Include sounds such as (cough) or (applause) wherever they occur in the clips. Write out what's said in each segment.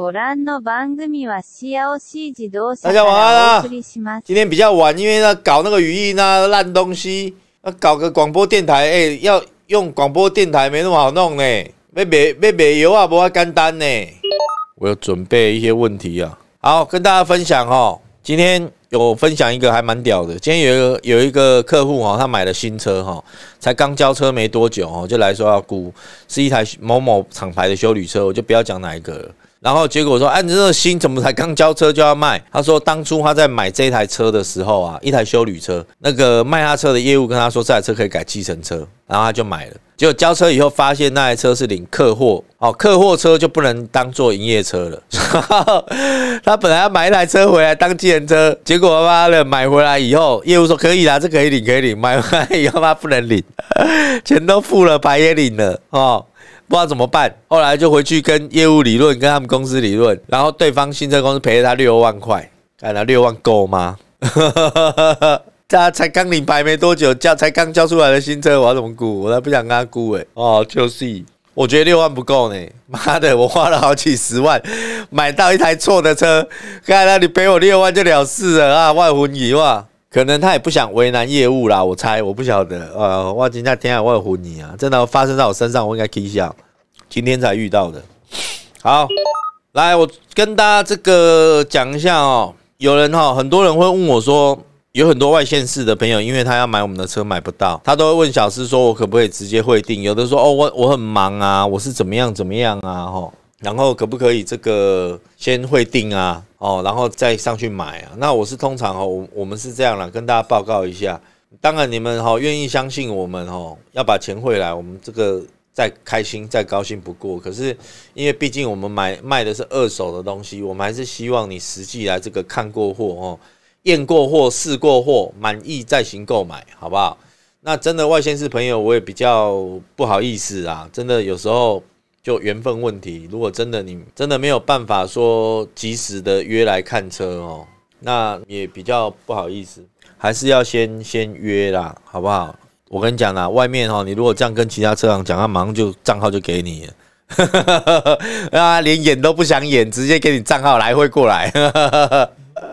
ご覧の番組は自動車お送りします。大家晚安今天比较晚，因为呢搞那个语音那烂东西，那搞个广播电台哎，要用广播电台没那么好弄呢，要卖要卖油啊，不简单呢。我要准备一些问题啊，好跟大家分享哦。今天有分享一个还蛮屌的，今天有有一个客户哈，他买了新车哈，才刚交车没多久哦，就来说要估，是一台某某厂牌的修理车，我就不要讲哪一个了。然后结果说，哎，你这新怎么才刚交车就要卖？他说，当初他在买这台车的时候啊，一台修旅车，那个卖他车的业务跟他说，这台车可以改计程车，然后他就买了。结果交车以后发现那台车是领客货，哦，(laughs) 客货车就不能当做营业车了。他本来买一台车回来当计程车，结果妈的买回来以后，业务说可以啦，这可以领可以领，买回来以后他不能领，钱都付了白也领了哦。不知道怎么办，后来就回去跟业务理论，跟他们公司理论，然后对方新车公司赔了他六万块。看他六万够吗？(laughs) 他才刚领牌没多久，叫才刚交出来的新车，我要怎么估？我才不想跟他估哎！哦，就是，我觉得六万不够呢。妈的，我花了好几十万买到一台错的车，看他你赔我六万就了事了啊？万无一忘。可能他也不想为难业务啦，我猜，我不晓得。呃，我今天天啊，我唬你啊，真的发生在我身上，我应该可以讲。今天才遇到的，好，来，我跟大家这个讲一下哦。有人哈，很多人会问我说，有很多外县市的朋友，因为他要买我们的车买不到，他都会问小师说，我可不可以直接汇订？有的说，哦，我我很忙啊，我是怎么样怎么样啊，吼。然后可不可以这个先会定啊？哦，然后再上去买啊？那我是通常哦，我我们是这样啦，跟大家报告一下。当然你们哈愿意相信我们哦，要把钱汇来，我们这个再开心再高兴不过。可是因为毕竟我们买卖的是二手的东西，我们还是希望你实际来这个看过货哦，验过货、试过货，满意再行购买，好不好？那真的外县市朋友，我也比较不好意思啊。真的有时候。就缘分问题，如果真的你真的没有办法说及时的约来看车哦，那也比较不好意思，还是要先先约啦，好不好？我跟你讲啦，外面哦，你如果这样跟其他车行讲，他马上就账号就给你，(laughs) 啊，连演都不想演，直接给你账号来回过来。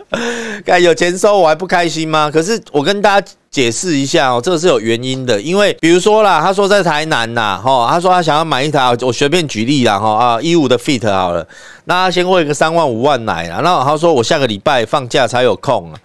哎，(laughs) 有钱收我还不开心吗？可是我跟大家解释一下哦，这个是有原因的，因为比如说啦，他说在台南呐，哈，他说他想要买一台，我随便举例啦，哈啊一五的 Fit 好了，那他先汇个三万五万来啦，那他说我下个礼拜放假才有空啊，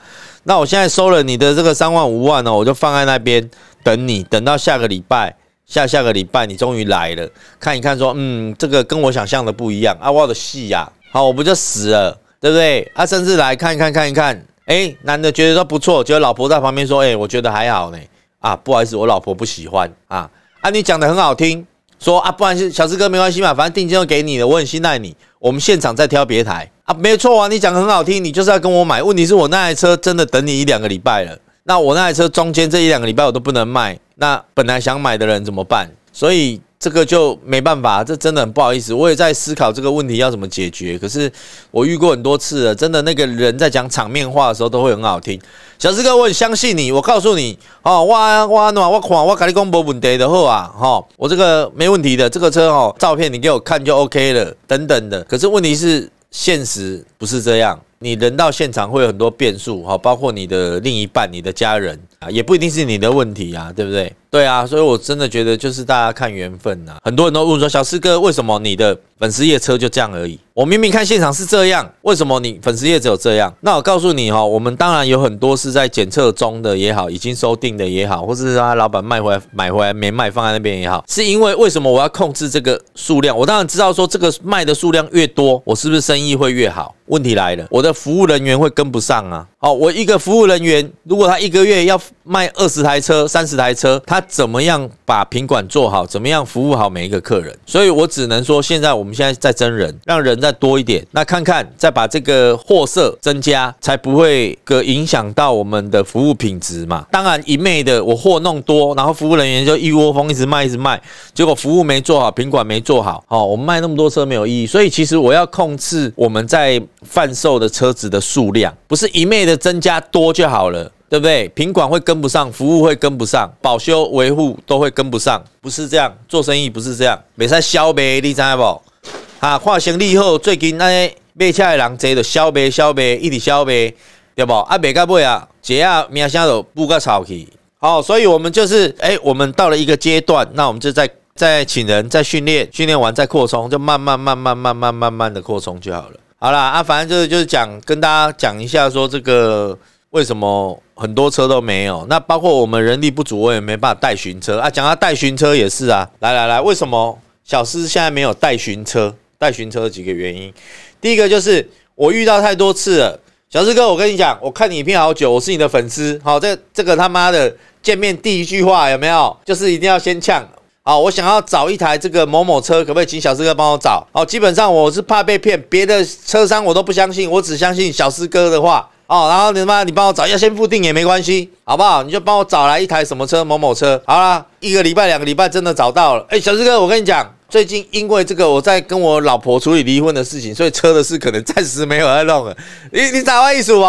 那我现在收了你的这个三万五万呢，我就放在那边等你，等到下个礼拜下下个礼拜你终于来了，看一看说，嗯，这个跟我想象的不一样啊，我的戏呀，好，我不就死了。对不对？他甚至来看一看，看一看。哎，男的觉得说不错，觉得老婆在旁边说，哎，我觉得还好呢。啊，不好意思，我老婆不喜欢。啊啊，你讲的很好听，说啊，不然小四哥没关系嘛，反正定金都给你了，我很信赖你。我们现场再挑别台啊，没错啊，你讲的很好听，你就是要跟我买。问题是我那台车真的等你一两个礼拜了，那我那台车中间这一两个礼拜我都不能卖，那本来想买的人怎么办？所以。这个就没办法，这真的很不好意思。我也在思考这个问题要怎么解决，可是我遇过很多次了，真的那个人在讲场面话的时候都会很好听。小四哥，我很相信你，我告诉你哦，哇哇那我狂我咖哩公不问题的货啊，哈，我这个没问题的，这个车哦，照片你给我看就 OK 了，等等的。可是问题是，现实不是这样。你人到现场会有很多变数哈，包括你的另一半、你的家人啊，也不一定是你的问题啊，对不对？对啊，所以我真的觉得就是大家看缘分呐。很多人都问说，小四哥为什么你的粉丝夜车就这样而已？我明明看现场是这样，为什么你粉丝夜只有这样？那我告诉你哈，我们当然有很多是在检测中的也好，已经收定的也好，或者是他老板卖回来、买回来没卖放在那边也好，是因为为什么我要控制这个数量？我当然知道说这个卖的数量越多，我是不是生意会越好？问题来了，我的。服务人员会跟不上啊！哦，我一个服务人员，如果他一个月要卖二十台车、三十台车，他怎么样把品管做好？怎么样服务好每一个客人？所以我只能说，现在我们现在在增人，让人再多一点，那看看再把这个货色增加，才不会个影响到我们的服务品质嘛。当然，一昧的我货弄多，然后服务人员就一窝蜂一直卖一直卖，结果服务没做好，品管没做好，哦，我们卖那么多车没有意义。所以其实我要控制我们在贩售的车。车子的数量不是一昧的增加多就好了，对不对？品管会跟不上，服务会跟不上，保修维护都会跟不上，不是这样。做生意不是这样，没餐消呗，你知道不？啊，化新利好，最近那些卖车的人在都消呗消呗，一直消呗，对不？啊，每到月啊，只要明天有不个吵起。好，所以我们就是哎，我们到了一个阶段，那我们就在再请人，再训练，训练完再扩充，就慢慢慢慢慢慢慢慢的扩充就好了。好啦，啊，反正就是就是讲跟大家讲一下，说这个为什么很多车都没有，那包括我们人力不足，我也没办法带巡车啊。讲到带巡车也是啊，来来来，为什么小师现在没有带巡车？带巡车几个原因，第一个就是我遇到太多次了，小师哥，我跟你讲，我看你片好久，我是你的粉丝，好，这这个他妈的见面第一句话有没有，就是一定要先呛。好，我想要找一台这个某某车，可不可以请小师哥帮我找？哦，基本上我是怕被骗，别的车商我都不相信，我只相信小师哥的话。哦，然后你妈，你帮我找，要先付定也没关系，好不好？你就帮我找来一台什么车某某车，好啦，一个礼拜、两个礼拜真的找到了。哎，小师哥，我跟你讲，最近因为这个我在跟我老婆处理离婚的事情，所以车的事可能暂时没有在弄了。你你找个意思不？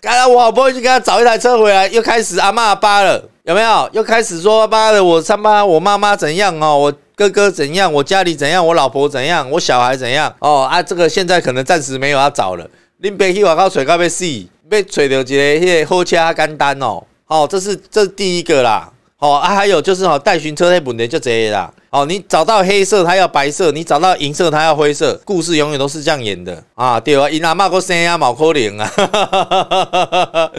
刚刚我好不容易跟他找一台车回来，又开始阿骂阿巴了，有没有？又开始说妈的，我他妈我妈妈怎样哦，我哥哥怎样，我家里怎样，我老婆怎样，我小孩怎样哦啊！这个现在可能暂时没有要找了。恁别去外高找，高被洗，被吹得只个黑切阿干单哦。哦，这是这是第一个啦。哦啊，还有就是哦，代寻车内本的就这些啦。哦，你找到黑色，他要白色；你找到银色，他要灰色。故事永远都是这样演的啊！对啊，银啊，猫科车啊，猫科脸啊。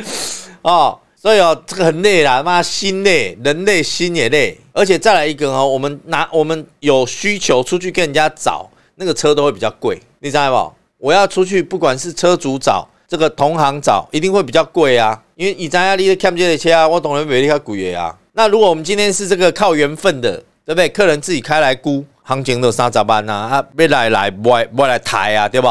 哦，所以哦，这个很累啦，妈心累，人累，心也累。而且再来一个哦，我们拿我们有需求出去跟人家找那个车，都会比较贵，你知道不？我要出去，不管是车主找这个同行找，一定会比较贵啊。因为你在哪里看这的车，我懂得每你家贵的啊。那如果我们今天是这个靠缘分的。对不对？客人自己开来估行情，的啥咋办呢？啊，别来来，不不来抬啊，对不？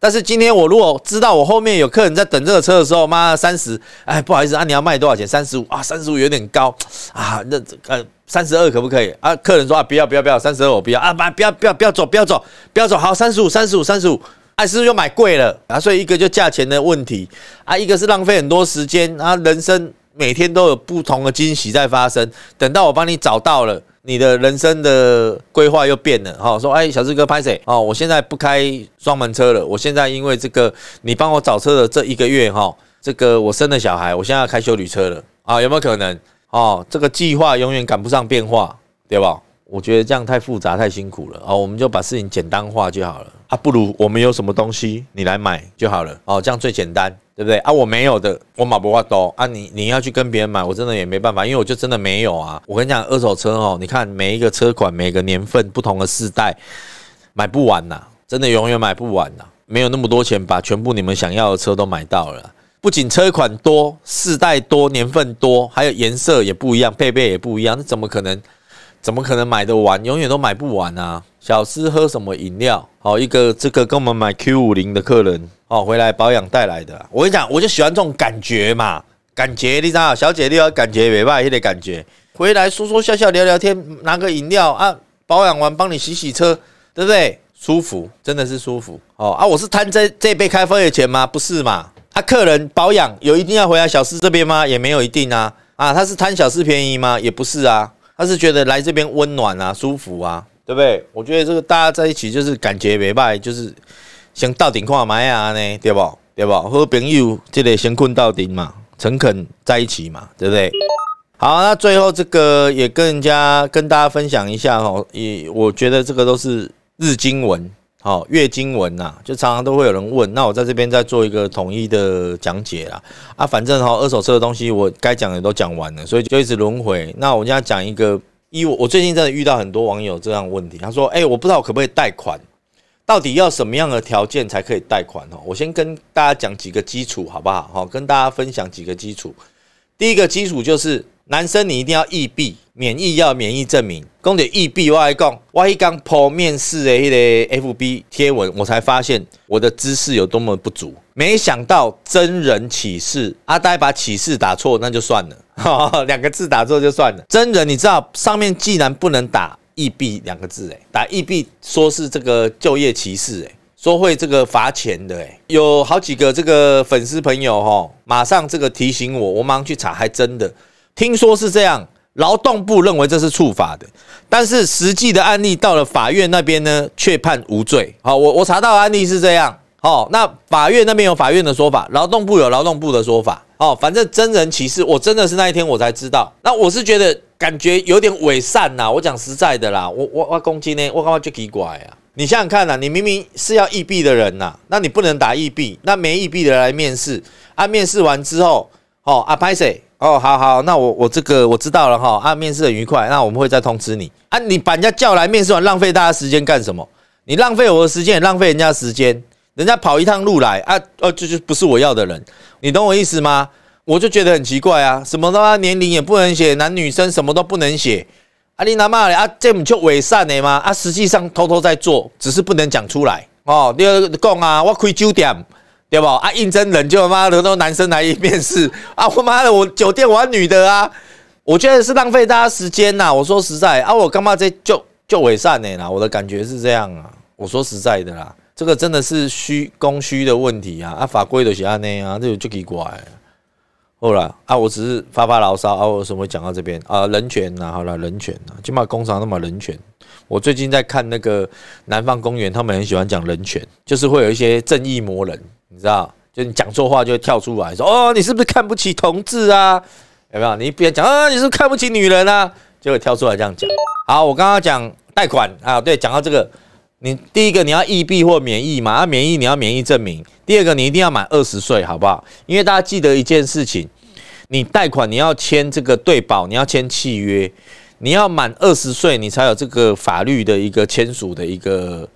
但是今天我如果知道我后面有客人在等这个车的时候，妈三十，哎，不好意思啊，你要卖多少钱？三十五啊，三十五有点高啊，那呃，三十二可不可以？啊，客人说啊，不要不要不要，三十二我不要啊，不不要不要不要走不要走不要走，好，三十五三十五三十五，哎，是不是又买贵了？啊，所以一个就价钱的问题啊，一个是浪费很多时间啊，人生每天都有不同的惊喜在发生，等到我帮你找到了。你的人生的规划又变了哈，说哎，小志哥拍谁哦？我现在不开双门车了，我现在因为这个，你帮我找车的这一个月哈，这个我生了小孩，我现在要开修旅车了啊？有没有可能哦？这个计划永远赶不上变化，对吧？我觉得这样太复杂太辛苦了，哦，我们就把事情简单化就好了。啊，不如我们有什么东西你来买就好了，哦，这样最简单，对不对？啊，我没有的，我买不花多啊。你你要去跟别人买，我真的也没办法，因为我就真的没有啊。我跟你讲，二手车哦，你看每一个车款、每个年份、不同的世代，买不完呐，真的永远买不完呐。没有那么多钱把全部你们想要的车都买到了，不仅车款多、世代多、年份多，还有颜色也不一样，配备也不一样，那怎么可能？怎么可能买得完，永远都买不完啊！小师喝什么饮料？哦，一个这个跟我们买 Q 五零的客人哦，回来保养带来的。我跟你讲，我就喜欢这种感觉嘛，感觉你知道，小姐你要感觉，尾巴也得感觉，回来说说笑笑聊聊天，拿个饮料啊，保养完帮你洗洗车，对不对？舒服，真的是舒服。哦啊，我是贪这这杯咖啡的钱吗？不是嘛？他客人保养有一定要回来小师这边吗？也没有一定啊。啊，他是贪小师便宜吗？也不是啊。他是觉得来这边温暖啊，舒服啊，对不对？我觉得这个大家在一起就是感觉礼拜就是想到顶矿买啊呢，对不？对不？和朋友就得先困到顶嘛，诚恳在一起嘛，对不对？好，那最后这个也跟人家跟大家分享一下哦，也我觉得这个都是日经文。好，月经文呐，就常常都会有人问，那我在这边再做一个统一的讲解啦。啊，反正哈，二手车的东西我该讲的都讲完了，所以就一直轮回。那我现在讲一个，一我最近真的遇到很多网友这样问题，他说：“哎，我不知道可不可以贷款，到底要什么样的条件才可以贷款？”哦，我先跟大家讲几个基础，好不好？好，跟大家分享几个基础。第一个基础就是。男生，你一定要异 B，免疫要免疫证明。公仔异 B 我还讲，我一刚 p 面试 A 个 F B 贴文，我才发现我的知识有多么不足。没想到真人启视，阿呆把启示打错，那就算了，(laughs) 两个字打错就算了。真人，你知道上面既然不能打异 B 两个字，哎，打异 B 说是这个就业歧视，哎，说会这个罚钱的，哎，有好几个这个粉丝朋友，哈，马上这个提醒我，我马上去查，还真的。听说是这样，劳动部认为这是处罚的，但是实际的案例到了法院那边呢，却判无罪。好，我我查到案例是这样。好，那法院那边有法院的说法，劳动部有劳动部的说法。哦，反正真人歧视，我真的是那一天我才知道。那我是觉得感觉有点伪善呐。我讲实在的啦，我我我攻击呢，我干嘛就奇怪啊？你想想看呐，你明明是要异币的人呐，那你不能打异币，那没异币的来面试，按面试完之后，哦啊，拍谁？哦，好好，那我我这个我知道了哈啊，面试很愉快，那我们会再通知你啊。你把人家叫来面试完，浪费大家时间干什么？你浪费我的时间，也浪费人家时间，人家跑一趟路来啊，呃，就就不是我要的人，你懂我意思吗？我就觉得很奇怪啊，什么都，年龄也不能写，男女生什么都不能写啊。你他妈的啊，这么就伪善的吗？啊，实际上偷偷在做，只是不能讲出来哦。第二你讲啊，我开酒店。对不？啊，应征人就他妈的都男生来面试 (laughs) 啊！我妈的，我酒店玩女的啊！我觉得是浪费大家时间呐。我说实在，啊，我干嘛在就就伪善呢？啦，我的感觉是这样啊。我说实在的啦，这个真的是虚供需的问题啊！啊，法规都安呢啊，这就给乖。好了，啊，我只是发发牢骚啊。我什么会讲到这边啊？人权呐，好了，人权呐，就码工厂那么人权。我最近在看那个南方公园，他们很喜欢讲人权，就是会有一些正义魔人。你知道，就你讲错话就会跳出来说：“哦，你是不是看不起同志啊？有没有？”你别讲啊，你是看不起女人啊，就会跳出来这样讲。好，我刚刚讲贷款啊，对，讲到这个，你第一个你要异币或免疫嘛，要免疫你要免疫证明。第二个你一定要满二十岁，好不好？因为大家记得一件事情，你贷款你要签这个对保，你要签契约，你要满二十岁你才有这个法律的一个签署的一个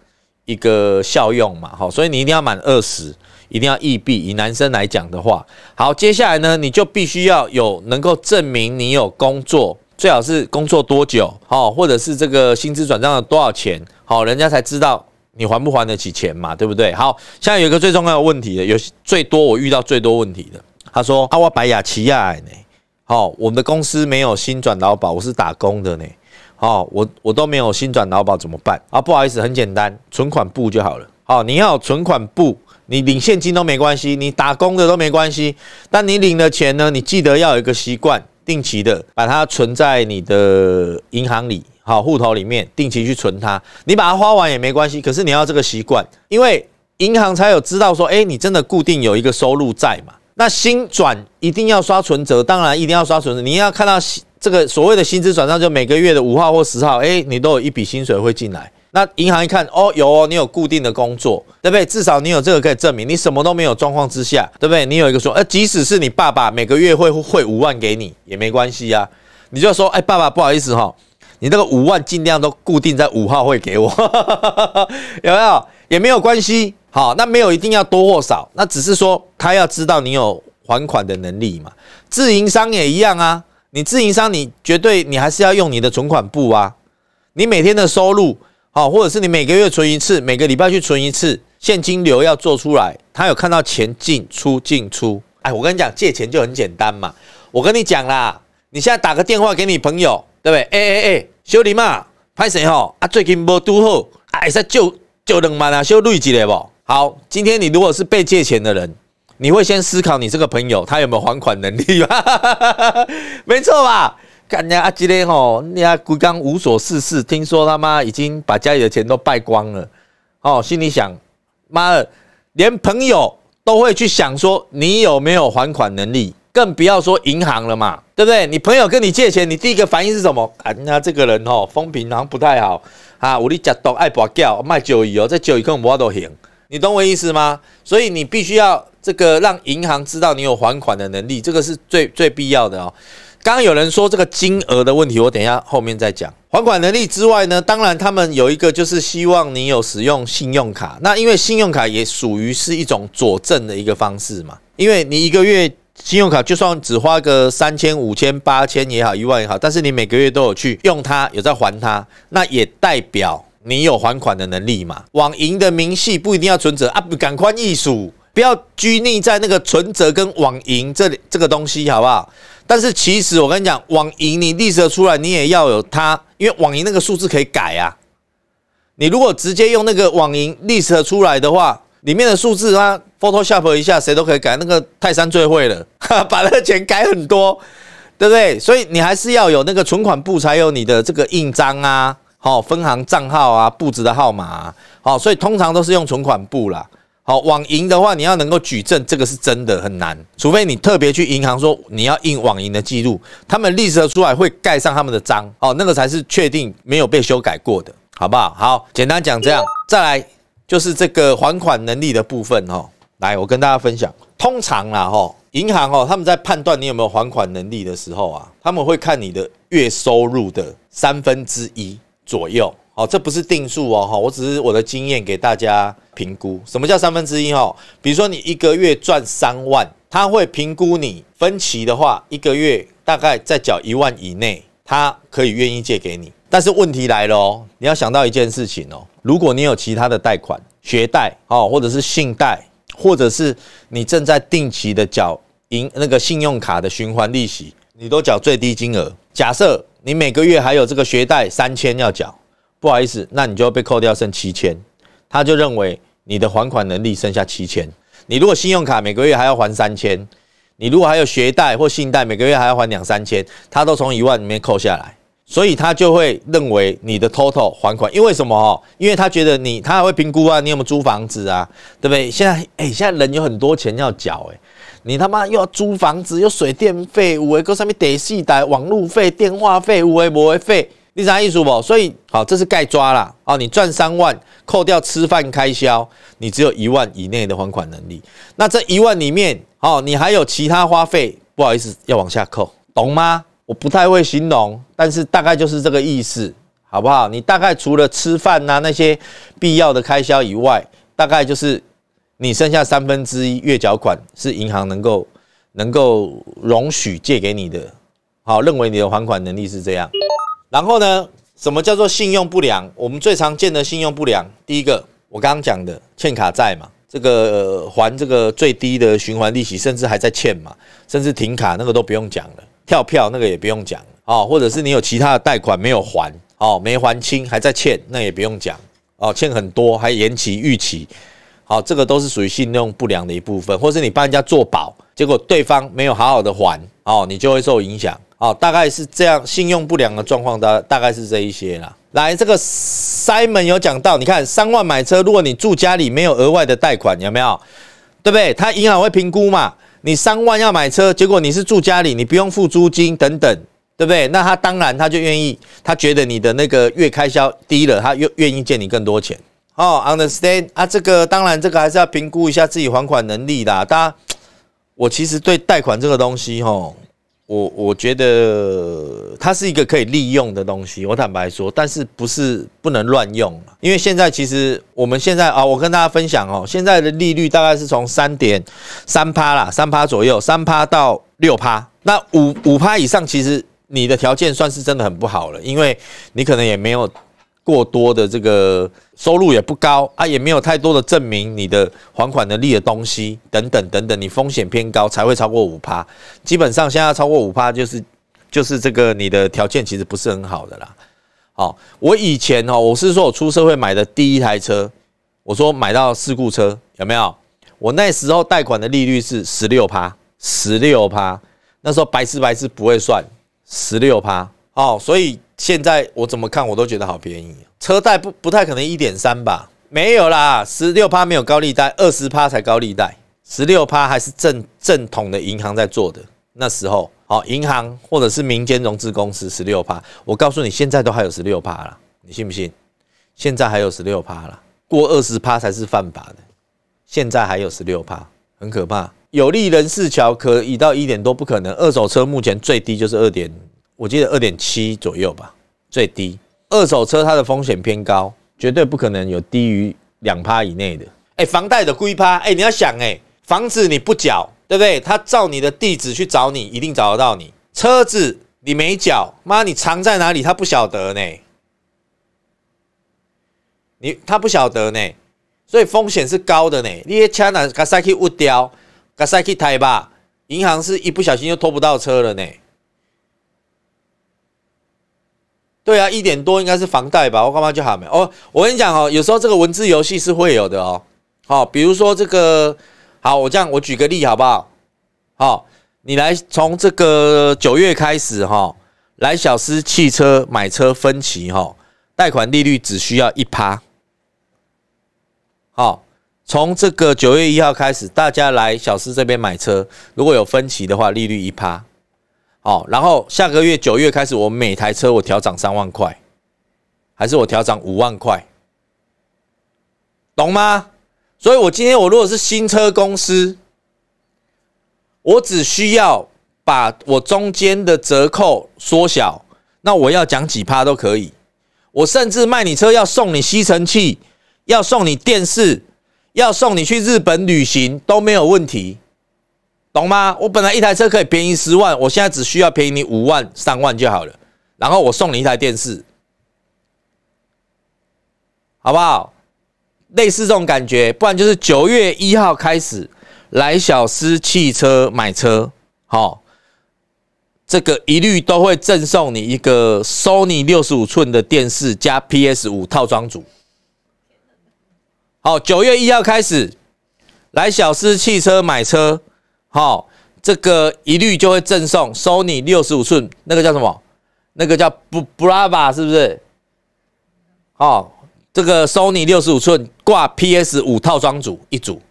一个效用嘛，好，所以你一定要满二十。一定要易币。以男生来讲的话，好，接下来呢，你就必须要有能够证明你有工作，最好是工作多久好，或者是这个薪资转账了多少钱，好，人家才知道你还不还得起钱嘛，对不对？好，现在有一个最重要的问题的，有最多我遇到最多问题的，他说阿我白雅琪亚呢，好，我们的公司没有新转劳保，我是打工的呢，好，我我都没有新转劳保怎么办啊？不好意思，很简单，存款簿就好了。好，你要存款簿。你领现金都没关系，你打工的都没关系。但你领了钱呢，你记得要有一个习惯，定期的把它存在你的银行里，好户头里面，定期去存它。你把它花完也没关系，可是你要这个习惯，因为银行才有知道说，哎，你真的固定有一个收入在嘛？那薪转一定要刷存折，当然一定要刷存折。你要看到这个所谓的薪资转账，就每个月的五号或十号，哎，你都有一笔薪水会进来。那银行一看，哦，有哦，你有固定的工作。对不对？至少你有这个可以证明，你什么都没有状况之下，对不对？你有一个说，呃，即使是你爸爸每个月会汇五万给你也没关系呀，你就说，哎，爸爸不好意思哈，你那个五万尽量都固定在五号汇给我，(laughs) 有没有？也没有关系。好，那没有一定要多或少，那只是说他要知道你有还款的能力嘛。自营商也一样啊，你自营商你绝对你还是要用你的存款簿啊，你每天的收入，好，或者是你每个月存一次，每个礼拜去存一次。现金流要做出来，他有看到钱进出进出。哎，我跟你讲，借钱就很简单嘛。我跟你讲啦，你现在打个电话给你朋友，对不对？哎哎哎，小林嘛，拍谁吼？啊，最近无都好，哎，再借借两万啊，小瑞积个不？好，今天你如果是被借钱的人，你会先思考你这个朋友他有没有还款能力？(laughs) 没错吧？看人家今天吼，人家郭刚无所事事，听说他妈已经把家里的钱都败光了。哦，心里想。妈的，连朋友都会去想说你有没有还款能力，更不要说银行了嘛，对不对？你朋友跟你借钱，你第一个反应是什么？啊，那这个人吼风评好像不太好啊，我你假懂爱包教卖酒鱼哦，这酒鱼根本我都行，你懂我意思吗？所以你必须要这个让银行知道你有还款的能力，这个是最最必要的哦。刚刚有人说这个金额的问题，我等一下后面再讲。还款能力之外呢，当然他们有一个就是希望你有使用信用卡，那因为信用卡也属于是一种佐证的一个方式嘛。因为你一个月信用卡就算只花个三千、五千、八千也好，一万也好，但是你每个月都有去用它，有在还它，那也代表你有还款的能力嘛。网银的明细不一定要存折啊，不赶快易数。不要拘泥在那个存折跟网银这里这个东西，好不好？但是其实我跟你讲，网银你立刻出来，你也要有它，因为网银那个数字可以改啊。你如果直接用那个网银立刻出来的话，里面的数字它 Photoshop 一下，谁都可以改。那个泰山最会了，(laughs) 把那个钱改很多，对不对？所以你还是要有那个存款簿，才有你的这个印章啊，好，分行账号啊，簿子的号码啊，好，所以通常都是用存款簿啦。好，网银的话，你要能够举证这个是真的很难，除非你特别去银行说你要印网银的记录，他们立刻出来会盖上他们的章，哦，那个才是确定没有被修改过的，好不好？好，简单讲这样，再来就是这个还款能力的部分哦，来，我跟大家分享，通常啦哈，银行哦，他们在判断你有没有还款能力的时候啊，他们会看你的月收入的三分之一左右。哦，这不是定数哦，哈，我只是我的经验给大家评估。什么叫三分之一哦？比如说你一个月赚三万，他会评估你分期的话，一个月大概在缴一万以内，他可以愿意借给你。但是问题来了哦，你要想到一件事情哦，如果你有其他的贷款、学贷哦，或者是信贷，或者是你正在定期的缴银那个信用卡的循环利息，你都缴最低金额。假设你每个月还有这个学贷三千要缴。不好意思，那你就要被扣掉剩七千，他就认为你的还款能力剩下七千。你如果信用卡每个月还要还三千，你如果还有学贷或信贷，每个月还要还两三千，他都从一万里面扣下来，所以他就会认为你的 total 还款。因为什么哦？因为他觉得你，他还会评估啊，你有没有租房子啊，对不对？现在，哎，现在人有很多钱要缴，哎，你他妈又要租房子，又水电费，五位哥上面得细费、网路费、电话费，五位五位费。你啥意思不，所以好，这是盖抓啦。哦。你赚三万，扣掉吃饭开销，你只有一万以内的还款能力。那这一万里面，哦，你还有其他花费，不好意思，要往下扣，懂吗？我不太会形容，但是大概就是这个意思，好不好？你大概除了吃饭呐那些必要的开销以外，大概就是你剩下三分之一月缴款是银行能够能够容许借给你的。好，认为你的还款能力是这样。然后呢？什么叫做信用不良？我们最常见的信用不良，第一个我刚刚讲的欠卡债嘛，这个还这个最低的循环利息，甚至还在欠嘛，甚至停卡，那个都不用讲了。跳票那个也不用讲哦，或者是你有其他的贷款没有还哦，没还清还在欠，那也不用讲哦，欠很多还延期逾期，好，这个都是属于信用不良的一部分。或是你帮人家做保，结果对方没有好好的还哦，你就会受影响。哦，大概是这样，信用不良的状况大大概是这一些啦。来，这个 Simon 有讲到，你看三万买车，如果你住家里没有额外的贷款，有没有？对不对？他银行会评估嘛？你三万要买车，结果你是住家里，你不用付租金等等，对不对？那他当然他就愿意，他觉得你的那个月开销低了，他愿愿意借你更多钱。哦，understand 啊，这个当然这个还是要评估一下自己还款能力的。大家，我其实对贷款这个东西，吼。我我觉得它是一个可以利用的东西，我坦白说，但是不是不能乱用因为现在其实我们现在啊，我跟大家分享哦，现在的利率大概是从三点三趴啦，三趴左右，三趴到六趴，那五五趴以上，其实你的条件算是真的很不好了，因为你可能也没有。过多的这个收入也不高啊，也没有太多的证明你的还款能力的东西等等等等，你风险偏高才会超过五趴。基本上现在超过五趴就是就是这个你的条件其实不是很好的啦。好，我以前哦，我是说我出社会买的第一台车，我说买到事故车有没有？我那时候贷款的利率是十六趴，十六趴，那时候白痴白痴不会算，十六趴。哦，所以现在我怎么看我都觉得好便宜。车贷不不太可能一点三吧？没有啦，十六趴没有高利贷，二十趴才高利贷。十六趴还是正正统的银行在做的。那时候，好银行或者是民间融资公司十六趴。我告诉你，现在都还有十六趴了，你信不信？现在还有十六趴了，过二十趴才是犯法的。现在还有十六趴，很可怕。有利人士桥可以到一点多，不可能。二手车目前最低就是二点。我记得二点七左右吧，最低二手车它的风险偏高，绝对不可能有低于两趴以内的。哎，房贷的归趴，哎，你要想，哎，房子你不缴，对不对？他照你的地址去找你，一定找得到你。车子你没缴，妈，你藏在哪里？他不晓得呢。你他不晓得呢，所以风险是高的呢。你一枪哪，他塞去误掉，他塞去抬吧。银行是一不小心就拖不到车了呢。对啊，一点多应该是房贷吧？我刚刚就喊没哦。我跟你讲哦，有时候这个文字游戏是会有的哦。好，比如说这个，好，我这样我举个例好不好？好，你来从这个九月开始哈，来小思汽车买车分期哈，贷款利率只需要一趴。好，从这个九月一号开始，大家来小思这边买车，如果有分期的话，利率一趴。哦，然后下个月九月开始，我每台车我调涨三万块，还是我调涨五万块，懂吗？所以，我今天我如果是新车公司，我只需要把我中间的折扣缩小，那我要讲几趴都可以。我甚至卖你车要送你吸尘器，要送你电视，要送你去日本旅行都没有问题。懂吗？我本来一台车可以便宜十万，我现在只需要便宜你五万、三万就好了。然后我送你一台电视，好不好？类似这种感觉，不然就是九月一号开始来小司汽车买车，好，这个一律都会赠送你一个 Sony 六十五寸的电视加 PS 五套装组。好，九月一号开始来小司汽车买车。好，这个一律就会赠送索尼六十五寸，那个叫什么？那个叫 Brava 是不是？好，这个索尼六十五寸挂 PS 五套装组一组。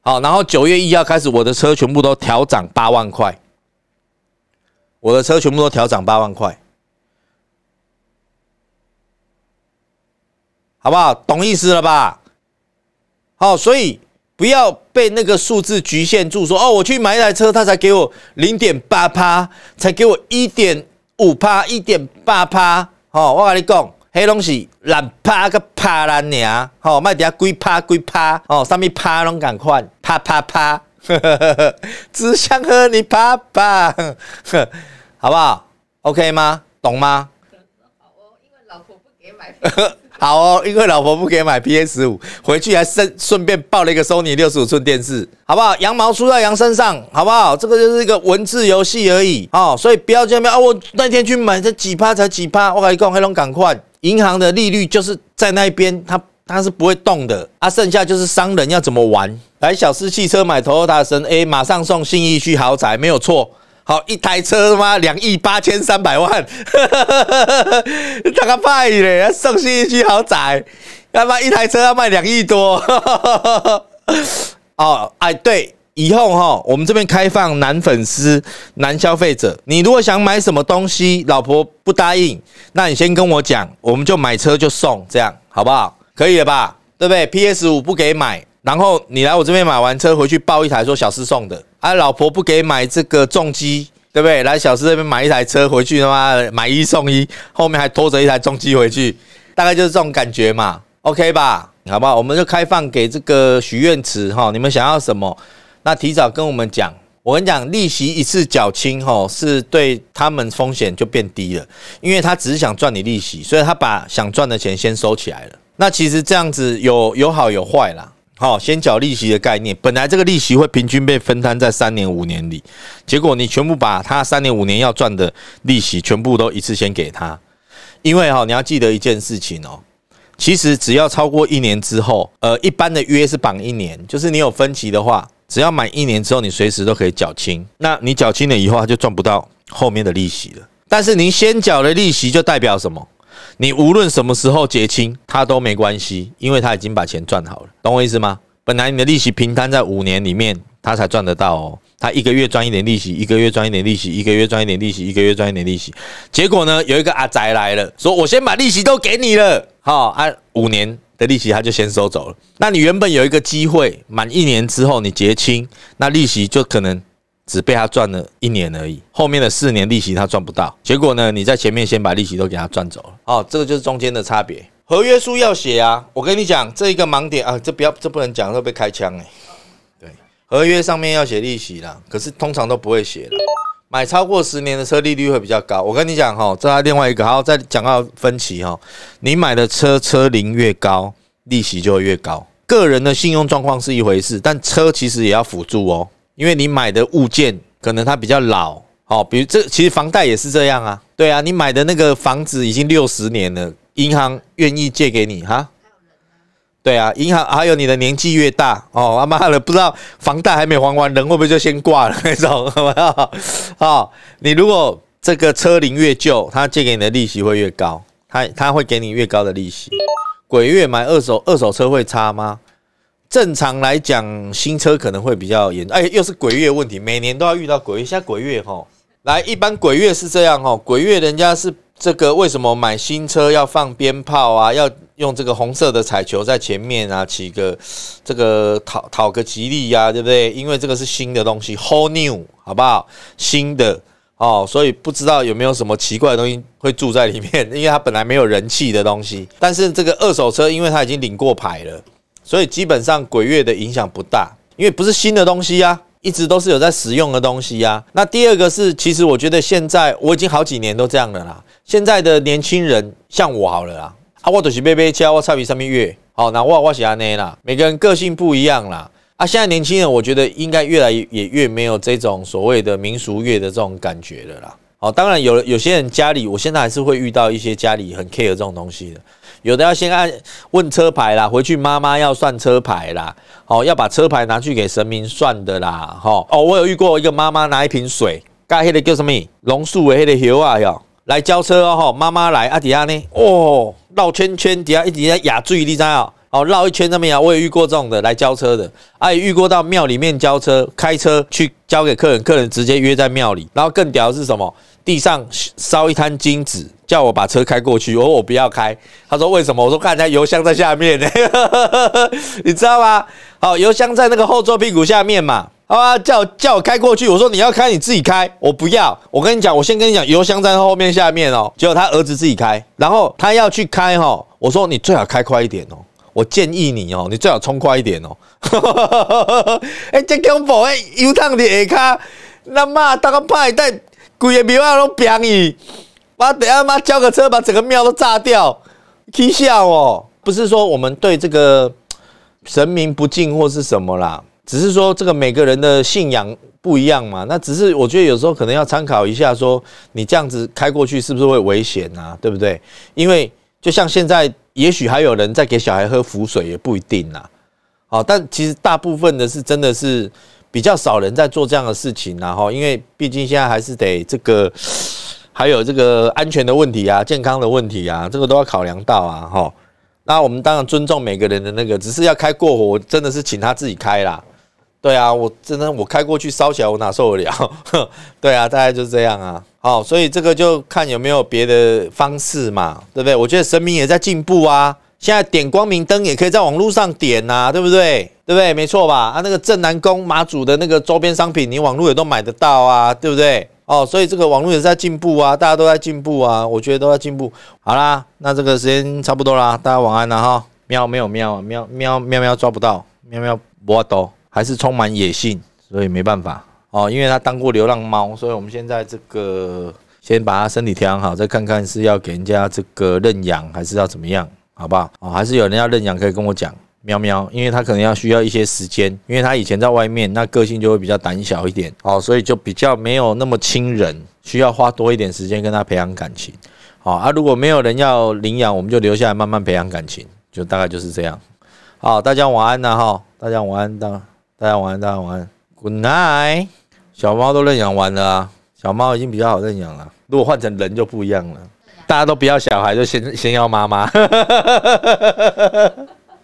好，然后九月一号开始，我的车全部都调涨八万块。我的车全部都调涨八万块，好不好？懂意思了吧？好，所以。不要被那个数字局限住，说哦，我去买一台车，他才给我零点八趴，才给我一点五趴，一点八趴。哦，我跟你讲，嘿，东西烂趴个趴烂吼、哦，卖嗲龟趴龟趴。哦，啥咪趴拢赶快趴趴趴。(laughs) 只想和你趴趴，(laughs) 好不好？OK 吗？懂吗？好哦，因为老婆不给买。好哦，因为老婆不给买 P s 五，回去还顺顺便爆了一个 Sony 六十五寸电视，好不好？羊毛出在羊身上，好不好？这个就是一个文字游戏而已哦，所以不要这样哦，啊！我那天去买才几趴，才几趴，我你讲黑龙赶快，银行的利率就是在那边，它它是不会动的啊，剩下就是商人要怎么玩？来，小四汽车买 Toyota 神 A，马上送信义区豪宅，没有错。好，一台车，他妈两亿八千三百万，你怎么卖嘞？送新一区豪宅，他妈一台车要卖两亿多？(laughs) 哦，哎，对，以后哈，我们这边开放男粉丝、男消费者，你如果想买什么东西，老婆不答应，那你先跟我讲，我们就买车就送，这样好不好？可以了吧？对不对？P S 五不给买，然后你来我这边买完车，回去抱一台，说小师送的。啊，老婆不给买这个重机，对不对？来小司这边买一台车回去，他妈买一送一，后面还拖着一台重机回去，大概就是这种感觉嘛，OK 吧？好不好？我们就开放给这个许愿池哈，你们想要什么？那提早跟我们讲。我跟你讲，利息一次缴清吼，是对他们风险就变低了，因为他只是想赚你利息，所以他把想赚的钱先收起来了。那其实这样子有有好有坏啦。好，先缴利息的概念，本来这个利息会平均被分摊在三年五年里，结果你全部把他三年五年要赚的利息全部都一次先给他，因为哈，你要记得一件事情哦，其实只要超过一年之后，呃，一般的约是绑一年，就是你有分期的话，只要满一年之后，你随时都可以缴清，那你缴清了以后，他就赚不到后面的利息了，但是您先缴的利息就代表什么？你无论什么时候结清，他都没关系，因为他已经把钱赚好了，懂我意思吗？本来你的利息平摊在五年里面，他才赚得到。哦。他一个月赚一点利息，一个月赚一点利息，一个月赚一点利息，一个月赚一点利息。结果呢，有一个阿宅来了，说我先把利息都给你了，好，按五年的利息他就先收走了。那你原本有一个机会，满一年之后你结清，那利息就可能。只被他赚了一年而已，后面的四年利息他赚不到。结果呢？你在前面先把利息都给他赚走了。哦，这个就是中间的差别。合约书要写啊，我跟你讲，这一个盲点啊，这不要，这不能讲，会被开枪哎。对，合约上面要写利息啦，可是通常都不会写了。买超过十年的车利率会比较高。我跟你讲哈，这还另外一个，还要再讲到分歧哈，你买的车车龄越高，利息就会越高。个人的信用状况是一回事，但车其实也要辅助哦。因为你买的物件可能它比较老，哦，比如这其实房贷也是这样啊，对啊，你买的那个房子已经六十年了，银行愿意借给你哈？对啊，银行还有你的年纪越大，哦，他妈的不知道房贷还没还完，人会不会就先挂了那种？好，你如果这个车龄越旧，他借给你的利息会越高，他他会给你越高的利息。鬼月买二手二手车会差吗？正常来讲，新车可能会比较严重，哎，又是鬼月问题，每年都要遇到鬼月。现在鬼月哈，来，一般鬼月是这样哦，鬼月人家是这个为什么买新车要放鞭炮啊，要用这个红色的彩球在前面啊，起个这个讨讨个吉利呀，对不对？因为这个是新的东西，whole new，好不好？新的哦，所以不知道有没有什么奇怪的东西会住在里面，(laughs) 因为它本来没有人气的东西。但是这个二手车，因为它已经领过牌了。所以基本上鬼月的影响不大，因为不是新的东西呀，一直都是有在使用的东西呀。那第二个是，其实我觉得现在我已经好几年都这样了啦。现在的年轻人像我好了啦，啊我都是背背敲我菜皮上面乐，好，那我我写阿内啦。每个人个性不一样啦，啊，现在年轻人我觉得应该越来越也越没有这种所谓的民俗乐的这种感觉了啦。好，当然有有些人家里，我现在还是会遇到一些家里很 care 这种东西的。有的要先按问车牌啦，回去妈妈要算车牌啦，哦，要把车牌拿去给神明算的啦，吼哦，我有遇过一个妈妈拿一瓶水，盖迄个叫什么榕树的迄个油啊，来交车哦，妈妈来啊底下呢，哦绕圈圈底下一直在压注意力在啊，好绕一圈怎么样？我有遇过这种的来交车的，也遇过到庙里面交车，开车去交给客人，客人直接约在庙里，然后更屌的是什么？地上烧一摊金纸。叫我把车开过去，我说我不要开。他说为什么？我说看人家油箱在下面呢，(laughs) 你知道吗？好，油箱在那个后座屁股下面嘛。好吧，叫叫我开过去。我说你要开你自己开，我不要。我跟你讲，我先跟你讲，油箱在后面下面哦。结果他儿子自己开，然后他要去开哈。我说你最好开快一点哦，我建议你哦，你最好冲快一点哦。(laughs) 哎，这恐怖哎，油烫的下骹，那妈大个歹蛋，规个庙拢平伊。妈，等下妈，交个车把整个庙都炸掉，取笑哦！不是说我们对这个神明不敬或是什么啦，只是说这个每个人的信仰不一样嘛。那只是我觉得有时候可能要参考一下，说你这样子开过去是不是会危险啊？对不对？因为就像现在，也许还有人在给小孩喝浮水，也不一定啦。好，但其实大部分的是真的是比较少人在做这样的事情。然后，因为毕竟现在还是得这个。还有这个安全的问题啊，健康的问题啊，这个都要考量到啊，哈。那我们当然尊重每个人的那个，只是要开过火，真的是请他自己开啦。对啊，我真的我开过去烧起来，我哪受得了？(laughs) 对啊，大概就是这样啊。好，所以这个就看有没有别的方式嘛，对不对？我觉得神明也在进步啊，现在点光明灯也可以在网络上点啊，对不对？对不对？没错吧？啊，那个镇南宫马祖的那个周边商品，你网络也都买得到啊，对不对？哦，所以这个网络也在进步啊，大家都在进步啊，我觉得都在进步。好啦，那这个时间差不多啦，大家晚安啦哈。喵，没有喵，喵喵喵喵抓不到，喵喵不阿多，还是充满野性，所以没办法哦。因为它当过流浪猫，所以我们现在这个先把它身体调养好，再看看是要给人家这个认养，还是要怎么样，好不好？哦，还是有人要认养，可以跟我讲。喵喵，因为他可能要需要一些时间，因为他以前在外面，那个性就会比较胆小一点，哦，所以就比较没有那么亲人，需要花多一点时间跟他培养感情，好啊，如果没有人要领养，我们就留下来慢慢培养感情，就大概就是这样，好，大家晚安呐哈，大家晚安，大大家晚安，大家晚安，Good night，小猫都认养完了，小猫已经比较好认养了，如果换成人就不一样了，大家都不要小孩，就先先要妈妈。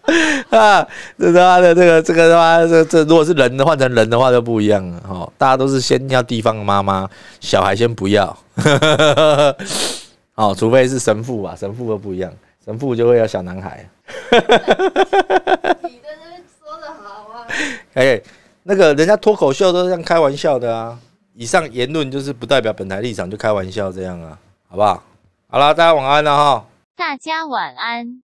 (laughs) 啊，这他妈的，这个这个他妈，这这如果是人，的换成人的话就不一样了哈。大家都是先要地方妈妈，小孩先不要。(laughs) 哦，除非是神父吧，神父都不一样，神父就会要小男孩。哈哈哈！哈！哈！哈！哈！的说的好啊。哎，那个人家脱口秀都是样开玩笑的啊。以上言论就是不代表本台立场，就开玩笑这样啊，好不好？好了，大家晚安了哈。大家晚安。